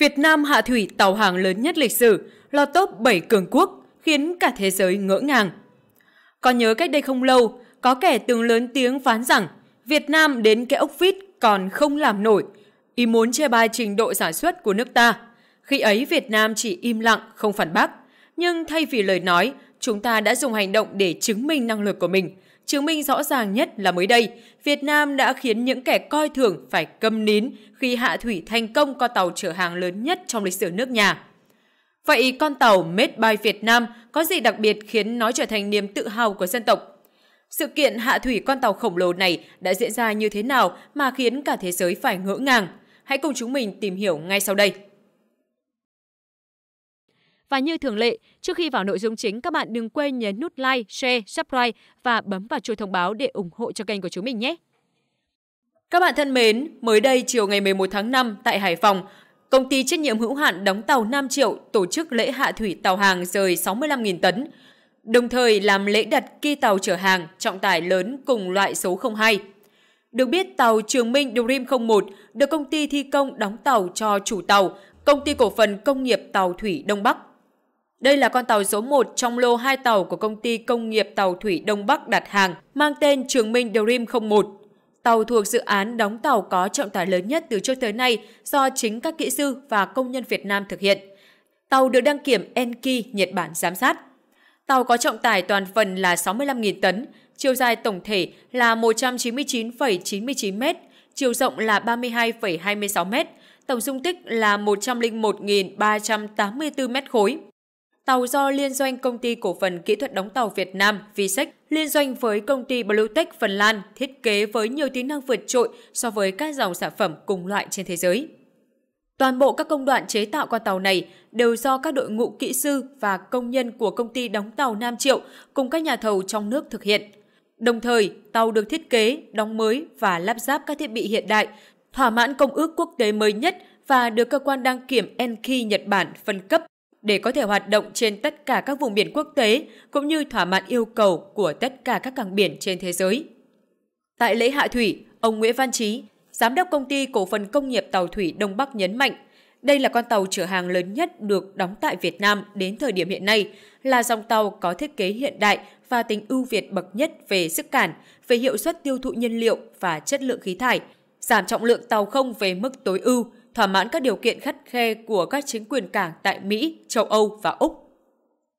Việt Nam hạ thủy tàu hàng lớn nhất lịch sử, lọt top 7 cường quốc, khiến cả thế giới ngỡ ngàng. Còn nhớ cách đây không lâu, có kẻ từng lớn tiếng phán rằng Việt Nam đến cái ốc vít còn không làm nổi, ý muốn chê bai trình độ sản xuất của nước ta. Khi ấy Việt Nam chỉ im lặng, không phản bác. Nhưng thay vì lời nói, chúng ta đã dùng hành động để chứng minh năng lực của mình – Chứng minh rõ ràng nhất là mới đây, Việt Nam đã khiến những kẻ coi thường phải câm nín khi hạ thủy thành công con tàu chở hàng lớn nhất trong lịch sử nước nhà. Vậy con tàu Made by Việt Nam có gì đặc biệt khiến nó trở thành niềm tự hào của dân tộc? Sự kiện hạ thủy con tàu khổng lồ này đã diễn ra như thế nào mà khiến cả thế giới phải ngỡ ngàng? Hãy cùng chúng mình tìm hiểu ngay sau đây. Và như thường lệ, trước khi vào nội dung chính, các bạn đừng quên nhấn nút like, share, subscribe và bấm vào chuông thông báo để ủng hộ cho kênh của chúng mình nhé. Các bạn thân mến, mới đây chiều ngày 11 tháng 5 tại Hải Phòng, công ty trách nhiệm hữu hạn đóng tàu Nam Triệu tổ chức lễ hạ thủy tàu hàng rời 65.000 tấn, đồng thời làm lễ đặt kỳ tàu chở hàng trọng tải lớn cùng loại số 02. Được biết, tàu Trường Minh Dream 01 được công ty thi công đóng tàu cho chủ tàu, công ty cổ phần công nghiệp tàu thủy Đông Bắc đây là con tàu số 1 trong lô hai tàu của công ty công nghiệp tàu thủy Đông Bắc đặt hàng mang tên Trường Minh Dream 01. Tàu thuộc dự án đóng tàu có trọng tải lớn nhất từ trước tới nay do chính các kỹ sư và công nhân Việt Nam thực hiện. Tàu được đăng kiểm Enki Nhật Bản giám sát. Tàu có trọng tải toàn phần là 65.000 tấn, chiều dài tổng thể là 199,99 m, chiều rộng là 32,26 m, tổng dung tích là 101.384 m khối tàu do liên doanh công ty cổ phần kỹ thuật đóng tàu Việt Nam Visex liên doanh với công ty Bluetech Phần Lan thiết kế với nhiều tính năng vượt trội so với các dòng sản phẩm cùng loại trên thế giới. Toàn bộ các công đoạn chế tạo con tàu này đều do các đội ngũ kỹ sư và công nhân của công ty đóng tàu Nam Triệu cùng các nhà thầu trong nước thực hiện. Đồng thời, tàu được thiết kế, đóng mới và lắp ráp các thiết bị hiện đại, thỏa mãn công ước quốc tế mới nhất và được cơ quan đăng kiểm Enki Nhật Bản phân cấp để có thể hoạt động trên tất cả các vùng biển quốc tế cũng như thỏa mãn yêu cầu của tất cả các cảng biển trên thế giới. Tại lễ hạ thủy, ông Nguyễn Văn Chí, giám đốc công ty cổ phần công nghiệp tàu thủy Đông Bắc nhấn mạnh, đây là con tàu chở hàng lớn nhất được đóng tại Việt Nam đến thời điểm hiện nay, là dòng tàu có thiết kế hiện đại và tính ưu việt bậc nhất về sức cản, về hiệu suất tiêu thụ nhiên liệu và chất lượng khí thải, giảm trọng lượng tàu không về mức tối ưu, thỏa mãn các điều kiện khắt khe của các chính quyền cảng tại Mỹ, châu Âu và Úc.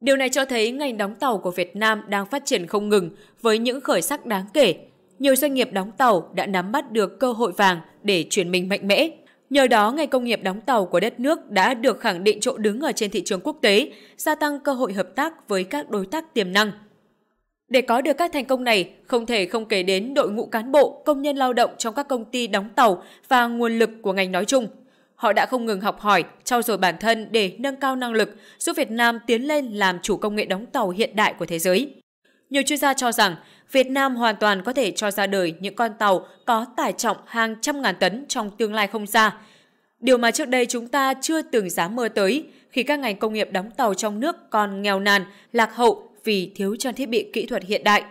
Điều này cho thấy ngành đóng tàu của Việt Nam đang phát triển không ngừng với những khởi sắc đáng kể. Nhiều doanh nghiệp đóng tàu đã nắm bắt được cơ hội vàng để chuyển mình mạnh mẽ. Nhờ đó, ngành công nghiệp đóng tàu của đất nước đã được khẳng định chỗ đứng ở trên thị trường quốc tế, gia tăng cơ hội hợp tác với các đối tác tiềm năng – để có được các thành công này, không thể không kể đến đội ngũ cán bộ, công nhân lao động trong các công ty đóng tàu và nguồn lực của ngành nói chung. Họ đã không ngừng học hỏi, trau dồi bản thân để nâng cao năng lực, giúp Việt Nam tiến lên làm chủ công nghệ đóng tàu hiện đại của thế giới. Nhiều chuyên gia cho rằng, Việt Nam hoàn toàn có thể cho ra đời những con tàu có tải trọng hàng trăm ngàn tấn trong tương lai không xa. Điều mà trước đây chúng ta chưa từng dám mơ tới khi các ngành công nghiệp đóng tàu trong nước còn nghèo nàn, lạc hậu vì thiếu trang thiết bị kỹ thuật hiện đại.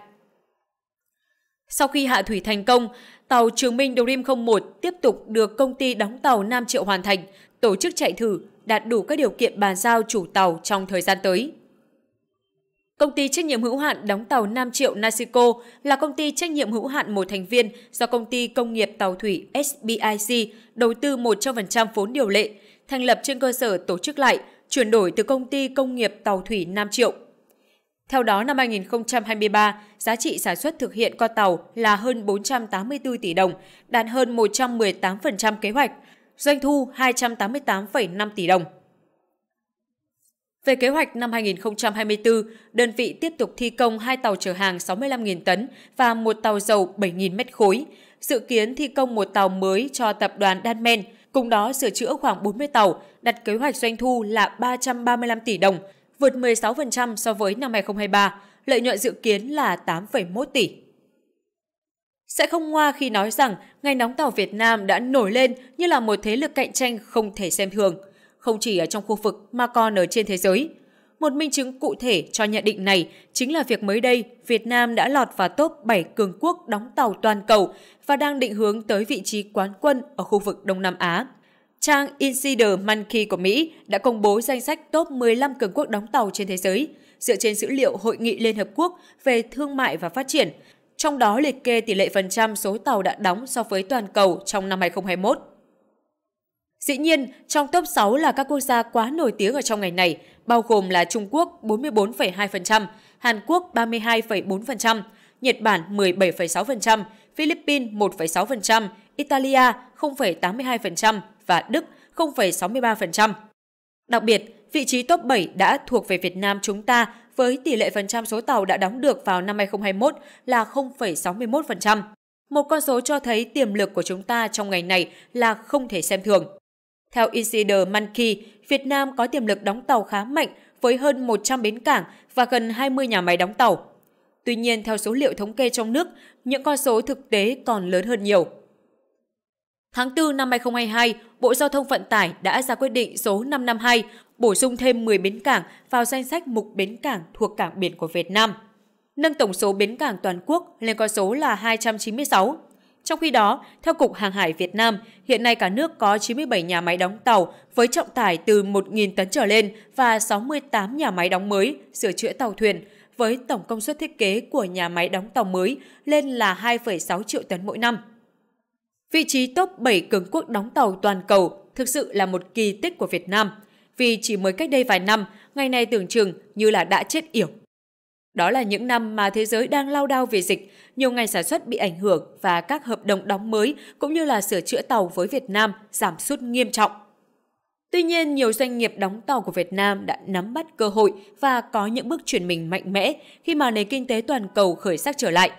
Sau khi hạ thủy thành công, tàu Trường Minh Dream 01 tiếp tục được công ty đóng tàu Nam Triệu hoàn thành, tổ chức chạy thử, đạt đủ các điều kiện bàn giao chủ tàu trong thời gian tới. Công ty trách nhiệm hữu hạn đóng tàu Nam Triệu Nasico là công ty trách nhiệm hữu hạn một thành viên do công ty công nghiệp tàu thủy SBIC đầu tư 100% vốn điều lệ, thành lập trên cơ sở tổ chức lại, chuyển đổi từ công ty công nghiệp tàu thủy Nam Triệu theo đó, năm 2023, giá trị sản xuất thực hiện con tàu là hơn 484 tỷ đồng, đạt hơn 118% kế hoạch, doanh thu 288,5 tỷ đồng. Về kế hoạch năm 2024, đơn vị tiếp tục thi công hai tàu chở hàng 65.000 tấn và một tàu dầu 7.000 mét khối, dự kiến thi công một tàu mới cho tập đoàn Danmen, cùng đó sửa chữa khoảng 40 tàu, đặt kế hoạch doanh thu là 335 tỷ đồng, vượt 16% so với năm 2023, lợi nhuận dự kiến là 8,1 tỷ. Sẽ không ngoa khi nói rằng ngành đóng tàu Việt Nam đã nổi lên như là một thế lực cạnh tranh không thể xem thường, không chỉ ở trong khu vực mà còn ở trên thế giới. Một minh chứng cụ thể cho nhận định này chính là việc mới đây Việt Nam đã lọt vào top 7 cường quốc đóng tàu toàn cầu và đang định hướng tới vị trí quán quân ở khu vực Đông Nam Á. Trang Insider Monkey của Mỹ đã công bố danh sách top 15 cường quốc đóng tàu trên thế giới, dựa trên dữ liệu Hội nghị Liên Hợp Quốc về Thương mại và Phát triển, trong đó liệt kê tỷ lệ phần trăm số tàu đã đóng so với toàn cầu trong năm 2021. Dĩ nhiên, trong top 6 là các quốc gia quá nổi tiếng ở trong ngành này, bao gồm là Trung Quốc 44,2%, Hàn Quốc 32,4%, Nhật Bản 17,6%, Philippines 1,6%, Italia 0,82%, và Đức 0,63%. Đặc biệt, vị trí top 7 đã thuộc về Việt Nam chúng ta với tỷ lệ phần trăm số tàu đã đóng được vào năm 2021 là 0,61%. Một con số cho thấy tiềm lực của chúng ta trong ngành này là không thể xem thường. Theo Insider Monkey, Việt Nam có tiềm lực đóng tàu khá mạnh với hơn 100 bến cảng và gần 20 nhà máy đóng tàu. Tuy nhiên, theo số liệu thống kê trong nước, những con số thực tế còn lớn hơn nhiều. Tháng 4 năm 2022, Bộ Giao thông Vận tải đã ra quyết định số 552 bổ sung thêm 10 bến cảng vào danh sách mục bến cảng thuộc cảng biển của Việt Nam, nâng tổng số bến cảng toàn quốc lên con số là 296. Trong khi đó, theo Cục Hàng hải Việt Nam, hiện nay cả nước có 97 nhà máy đóng tàu với trọng tải từ 1.000 tấn trở lên và 68 nhà máy đóng mới, sửa chữa tàu thuyền, với tổng công suất thiết kế của nhà máy đóng tàu mới lên là 2,6 triệu tấn mỗi năm. Vị trí top 7 cường quốc đóng tàu toàn cầu thực sự là một kỳ tích của Việt Nam, vì chỉ mới cách đây vài năm, ngày nay tưởng chừng như là đã chết yểu. Đó là những năm mà thế giới đang lao đao về dịch, nhiều ngành sản xuất bị ảnh hưởng và các hợp đồng đóng mới cũng như là sửa chữa tàu với Việt Nam giảm sút nghiêm trọng. Tuy nhiên, nhiều doanh nghiệp đóng tàu của Việt Nam đã nắm bắt cơ hội và có những bước chuyển mình mạnh mẽ khi mà nền kinh tế toàn cầu khởi sắc trở lại.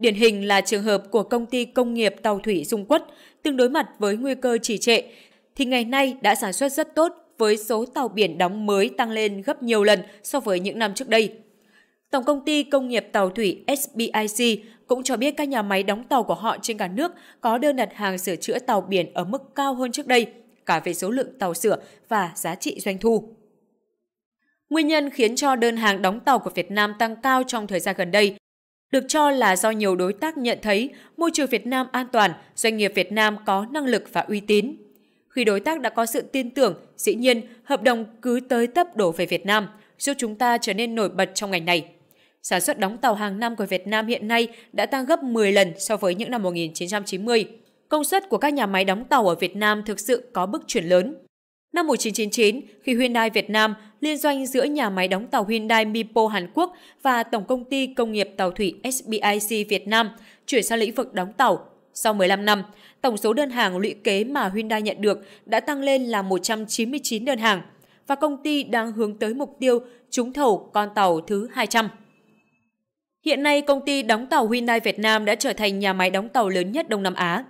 Điển hình là trường hợp của công ty công nghiệp tàu thủy Dung Quất từng đối mặt với nguy cơ trì trệ, thì ngày nay đã sản xuất rất tốt với số tàu biển đóng mới tăng lên gấp nhiều lần so với những năm trước đây. Tổng công ty công nghiệp tàu thủy SBIC cũng cho biết các nhà máy đóng tàu của họ trên cả nước có đơn đặt hàng sửa chữa tàu biển ở mức cao hơn trước đây, cả về số lượng tàu sửa và giá trị doanh thu. Nguyên nhân khiến cho đơn hàng đóng tàu của Việt Nam tăng cao trong thời gian gần đây được cho là do nhiều đối tác nhận thấy môi trường Việt Nam an toàn, doanh nghiệp Việt Nam có năng lực và uy tín. Khi đối tác đã có sự tin tưởng, dĩ nhiên hợp đồng cứ tới tấp đổ về Việt Nam, giúp chúng ta trở nên nổi bật trong ngành này. Sản xuất đóng tàu hàng năm của Việt Nam hiện nay đã tăng gấp 10 lần so với những năm 1990. Công suất của các nhà máy đóng tàu ở Việt Nam thực sự có bước chuyển lớn. Năm 1999, khi Hyundai Việt Nam liên doanh giữa nhà máy đóng tàu Hyundai Mipo Hàn Quốc và Tổng Công ty Công nghiệp Tàu Thủy SBIC Việt Nam chuyển sang lĩnh vực đóng tàu. Sau 15 năm, tổng số đơn hàng lũy kế mà Hyundai nhận được đã tăng lên là 199 đơn hàng và công ty đang hướng tới mục tiêu trúng thầu con tàu thứ 200. Hiện nay, công ty đóng tàu Hyundai Việt Nam đã trở thành nhà máy đóng tàu lớn nhất Đông Nam Á.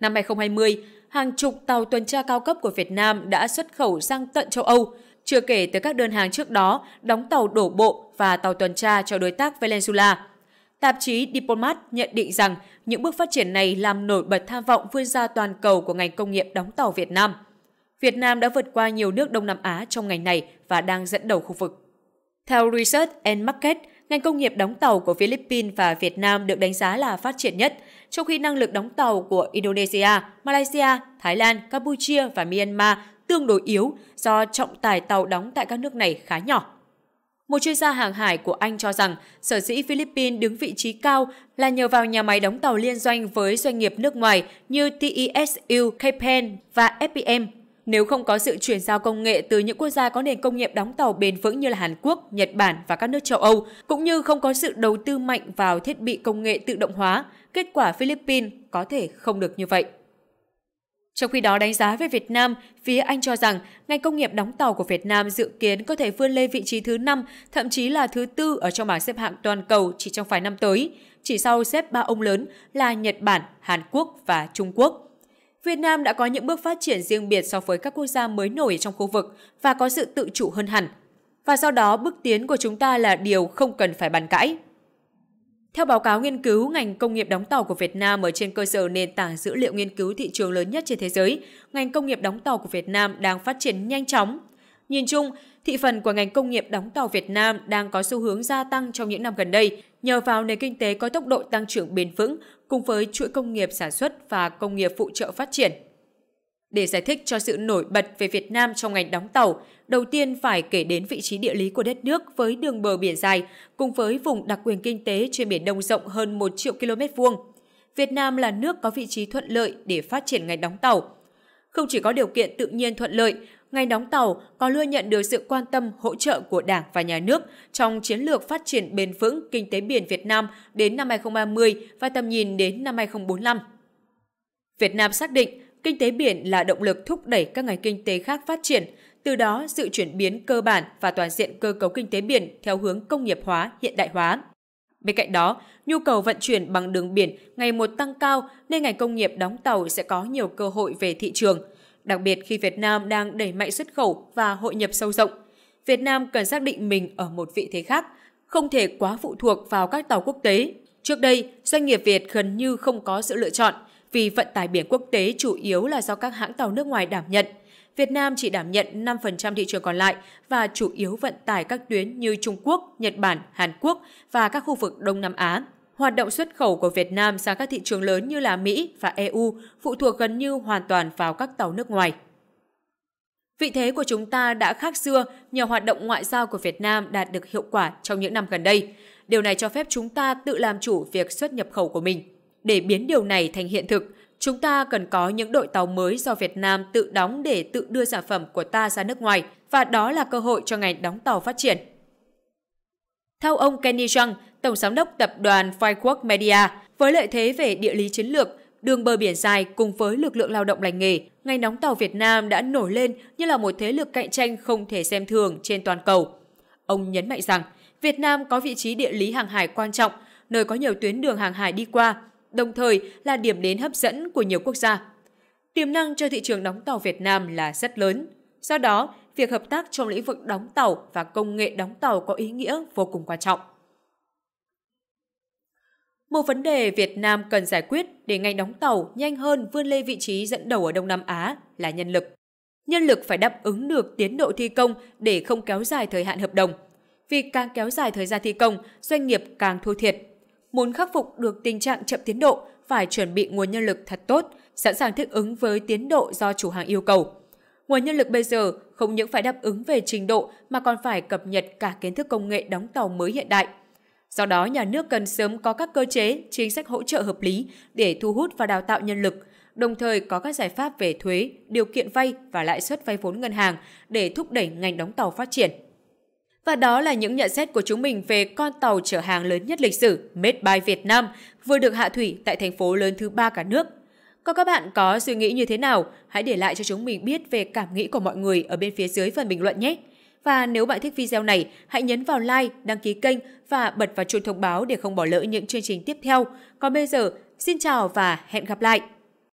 Năm 2020, hàng chục tàu tuần tra cao cấp của Việt Nam đã xuất khẩu sang tận châu Âu, chưa kể tới các đơn hàng trước đó đóng tàu đổ bộ và tàu tuần tra cho đối tác Venezuela. Tạp chí Diplomat nhận định rằng những bước phát triển này làm nổi bật tham vọng vươn ra toàn cầu của ngành công nghiệp đóng tàu Việt Nam. Việt Nam đã vượt qua nhiều nước Đông Nam Á trong ngành này và đang dẫn đầu khu vực. Theo Research and Market, ngành công nghiệp đóng tàu của Philippines và Việt Nam được đánh giá là phát triển nhất, trong khi năng lực đóng tàu của Indonesia, Malaysia, Thái Lan, Campuchia và Myanmar tương đối yếu do trọng tài tàu đóng tại các nước này khá nhỏ. Một chuyên gia hàng hải của Anh cho rằng sở dĩ Philippines đứng vị trí cao là nhờ vào nhà máy đóng tàu liên doanh với doanh nghiệp nước ngoài như TESU, Capen và FPM. Nếu không có sự chuyển giao công nghệ từ những quốc gia có nền công nghiệp đóng tàu bền vững như là Hàn Quốc, Nhật Bản và các nước châu Âu, cũng như không có sự đầu tư mạnh vào thiết bị công nghệ tự động hóa, kết quả Philippines có thể không được như vậy. Trong khi đó đánh giá về Việt Nam, phía Anh cho rằng ngành công nghiệp đóng tàu của Việt Nam dự kiến có thể vươn lên vị trí thứ 5, thậm chí là thứ tư ở trong bảng xếp hạng toàn cầu chỉ trong vài năm tới, chỉ sau xếp ba ông lớn là Nhật Bản, Hàn Quốc và Trung Quốc. Việt Nam đã có những bước phát triển riêng biệt so với các quốc gia mới nổi trong khu vực và có sự tự chủ hơn hẳn. Và sau đó, bước tiến của chúng ta là điều không cần phải bàn cãi. Theo báo cáo nghiên cứu ngành công nghiệp đóng tàu của Việt Nam ở trên cơ sở nền tảng dữ liệu nghiên cứu thị trường lớn nhất trên thế giới, ngành công nghiệp đóng tàu của Việt Nam đang phát triển nhanh chóng. Nhìn chung, thị phần của ngành công nghiệp đóng tàu Việt Nam đang có xu hướng gia tăng trong những năm gần đây nhờ vào nền kinh tế có tốc độ tăng trưởng bền vững cùng với chuỗi công nghiệp sản xuất và công nghiệp phụ trợ phát triển. Để giải thích cho sự nổi bật về Việt Nam trong ngành đóng tàu, đầu tiên phải kể đến vị trí địa lý của đất nước với đường bờ biển dài, cùng với vùng đặc quyền kinh tế trên Biển Đông rộng hơn 1 triệu km vuông. Việt Nam là nước có vị trí thuận lợi để phát triển ngành đóng tàu. Không chỉ có điều kiện tự nhiên thuận lợi, ngành đóng tàu còn luôn nhận được sự quan tâm hỗ trợ của Đảng và Nhà nước trong chiến lược phát triển bền vững kinh tế biển Việt Nam đến năm 2030 và tầm nhìn đến năm 2045. Việt Nam xác định kinh tế biển là động lực thúc đẩy các ngành kinh tế khác phát triển, từ đó sự chuyển biến cơ bản và toàn diện cơ cấu kinh tế biển theo hướng công nghiệp hóa, hiện đại hóa. Bên cạnh đó, nhu cầu vận chuyển bằng đường biển ngày một tăng cao nên ngành công nghiệp đóng tàu sẽ có nhiều cơ hội về thị trường, đặc biệt khi Việt Nam đang đẩy mạnh xuất khẩu và hội nhập sâu rộng. Việt Nam cần xác định mình ở một vị thế khác, không thể quá phụ thuộc vào các tàu quốc tế. Trước đây, doanh nghiệp Việt gần như không có sự lựa chọn – vì vận tải biển quốc tế chủ yếu là do các hãng tàu nước ngoài đảm nhận. Việt Nam chỉ đảm nhận 5% thị trường còn lại và chủ yếu vận tải các tuyến như Trung Quốc, Nhật Bản, Hàn Quốc và các khu vực Đông Nam Á. Hoạt động xuất khẩu của Việt Nam sang các thị trường lớn như là Mỹ và EU phụ thuộc gần như hoàn toàn vào các tàu nước ngoài. Vị thế của chúng ta đã khác xưa nhờ hoạt động ngoại giao của Việt Nam đạt được hiệu quả trong những năm gần đây. Điều này cho phép chúng ta tự làm chủ việc xuất nhập khẩu của mình. Để biến điều này thành hiện thực, chúng ta cần có những đội tàu mới do Việt Nam tự đóng để tự đưa sản phẩm của ta ra nước ngoài và đó là cơ hội cho ngành đóng tàu phát triển. Theo ông Kenny Zhang, Tổng Giám đốc Tập đoàn Firework Media, với lợi thế về địa lý chiến lược, đường bờ biển dài cùng với lực lượng lao động lành nghề, ngành đóng tàu Việt Nam đã nổi lên như là một thế lực cạnh tranh không thể xem thường trên toàn cầu. Ông nhấn mạnh rằng, Việt Nam có vị trí địa lý hàng hải quan trọng, nơi có nhiều tuyến đường hàng hải đi qua, đồng thời là điểm đến hấp dẫn của nhiều quốc gia. Tiềm năng cho thị trường đóng tàu Việt Nam là rất lớn. Do đó, việc hợp tác trong lĩnh vực đóng tàu và công nghệ đóng tàu có ý nghĩa vô cùng quan trọng. Một vấn đề Việt Nam cần giải quyết để ngành đóng tàu nhanh hơn vươn lên vị trí dẫn đầu ở Đông Nam Á là nhân lực. Nhân lực phải đáp ứng được tiến độ thi công để không kéo dài thời hạn hợp đồng. Vì càng kéo dài thời gian thi công, doanh nghiệp càng thua thiệt muốn khắc phục được tình trạng chậm tiến độ phải chuẩn bị nguồn nhân lực thật tốt, sẵn sàng thích ứng với tiến độ do chủ hàng yêu cầu. Nguồn nhân lực bây giờ không những phải đáp ứng về trình độ mà còn phải cập nhật cả kiến thức công nghệ đóng tàu mới hiện đại. Do đó, nhà nước cần sớm có các cơ chế, chính sách hỗ trợ hợp lý để thu hút và đào tạo nhân lực, đồng thời có các giải pháp về thuế, điều kiện vay và lãi suất vay vốn ngân hàng để thúc đẩy ngành đóng tàu phát triển. Và đó là những nhận xét của chúng mình về con tàu chở hàng lớn nhất lịch sử Made by Việt Nam vừa được hạ thủy tại thành phố lớn thứ ba cả nước. Còn các bạn có suy nghĩ như thế nào? Hãy để lại cho chúng mình biết về cảm nghĩ của mọi người ở bên phía dưới phần bình luận nhé! Và nếu bạn thích video này, hãy nhấn vào like, đăng ký kênh và bật vào chuông thông báo để không bỏ lỡ những chương trình tiếp theo. Còn bây giờ, xin chào và hẹn gặp lại!